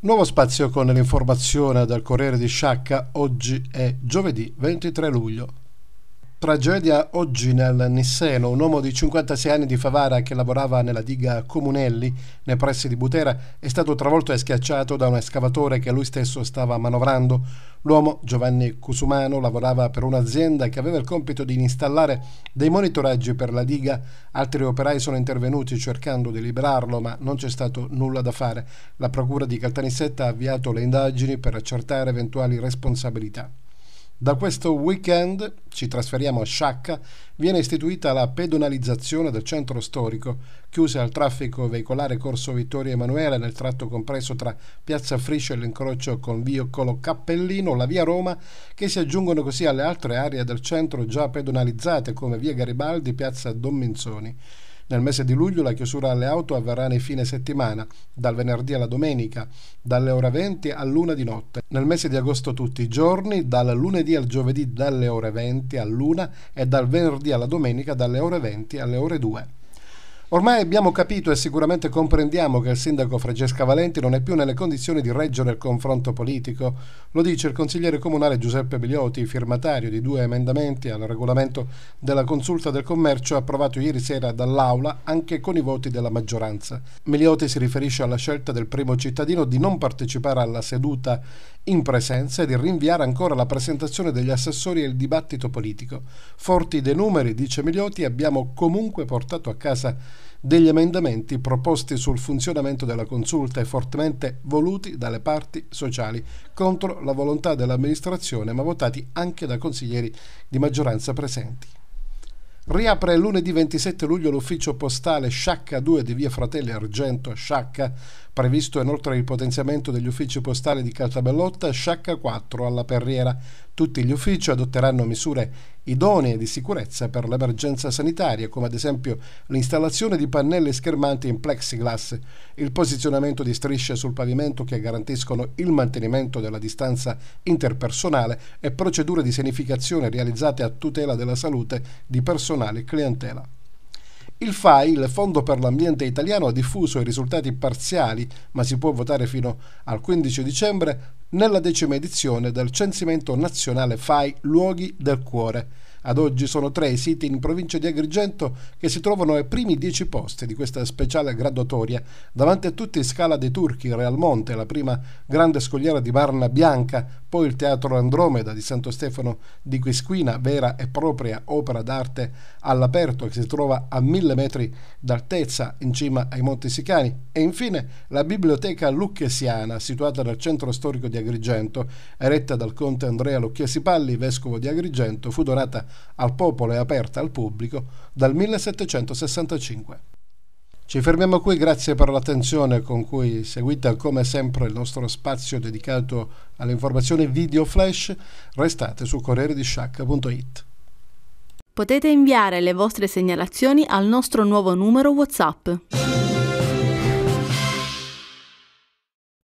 Nuovo spazio con l'informazione dal Corriere di Sciacca, oggi è giovedì 23 luglio. Tragedia oggi nel Nisseno. Un uomo di 56 anni di Favara che lavorava nella diga Comunelli nei pressi di Butera è stato travolto e schiacciato da un escavatore che lui stesso stava manovrando. L'uomo, Giovanni Cusumano, lavorava per un'azienda che aveva il compito di installare dei monitoraggi per la diga. Altri operai sono intervenuti cercando di liberarlo, ma non c'è stato nulla da fare. La procura di Caltanissetta ha avviato le indagini per accertare eventuali responsabilità. Da questo weekend ci trasferiamo a Sciacca, viene istituita la pedonalizzazione del centro storico, chiusa al traffico veicolare Corso Vittorio Emanuele nel tratto compreso tra Piazza Frisce e l'incrocio con Vio Colo Cappellino, la via Roma, che si aggiungono così alle altre aree del centro già pedonalizzate come via Garibaldi e Piazza Don nel mese di luglio la chiusura alle auto avverrà nei fine settimana, dal venerdì alla domenica, dalle ore 20 all'una di notte. Nel mese di agosto tutti i giorni, dal lunedì al giovedì dalle ore 20 all'una e dal venerdì alla domenica dalle ore 20 alle ore 2. Ormai abbiamo capito e sicuramente comprendiamo che il sindaco Francesca Valenti non è più nelle condizioni di reggere il confronto politico. Lo dice il consigliere comunale Giuseppe Bigliotti, firmatario di due emendamenti al regolamento della consulta del commercio approvato ieri sera dall'Aula anche con i voti della maggioranza. Bigliotti si riferisce alla scelta del primo cittadino di non partecipare alla seduta in presenza e di rinviare ancora la presentazione degli assessori e il dibattito politico. Forti dei numeri, dice Miglioti, abbiamo comunque portato a casa degli emendamenti proposti sul funzionamento della consulta e fortemente voluti dalle parti sociali contro la volontà dell'amministrazione ma votati anche da consiglieri di maggioranza presenti. Riapre lunedì 27 luglio l'ufficio postale Sciacca 2 di via Fratelli Argento Sciacca, previsto inoltre il potenziamento degli uffici postali di Catabellotta Sciacca 4 alla Perriera, tutti gli uffici adotteranno misure idonee di sicurezza per l'emergenza sanitaria, come ad esempio l'installazione di pannelli schermanti in plexiglass, il posizionamento di strisce sul pavimento che garantiscono il mantenimento della distanza interpersonale e procedure di sanificazione realizzate a tutela della salute di personale e clientela. Il FAI, il Fondo per l'Ambiente Italiano, ha diffuso i risultati parziali, ma si può votare fino al 15 dicembre, nella decima edizione del censimento nazionale FAI Luoghi del Cuore. Ad oggi sono tre i siti in provincia di Agrigento che si trovano ai primi dieci posti di questa speciale graduatoria, davanti a tutti Scala dei Turchi, Real Monte, la prima grande scogliera di Barna Bianca, poi il Teatro Andromeda di Santo Stefano di Quisquina, vera e propria opera d'arte all'aperto che si trova a mille metri d'altezza in cima ai Monti Sicani, e infine la Biblioteca Lucchesiana, situata nel centro storico di Agrigento, eretta dal conte Andrea Lucchesi Palli, vescovo di Agrigento, fu donata al popolo e aperta al pubblico dal 1765. Ci fermiamo qui, grazie per l'attenzione con cui seguite come sempre il nostro spazio dedicato alle informazioni video flash, restate su corrieredisciacca.it. Potete inviare le vostre segnalazioni al nostro nuovo numero WhatsApp.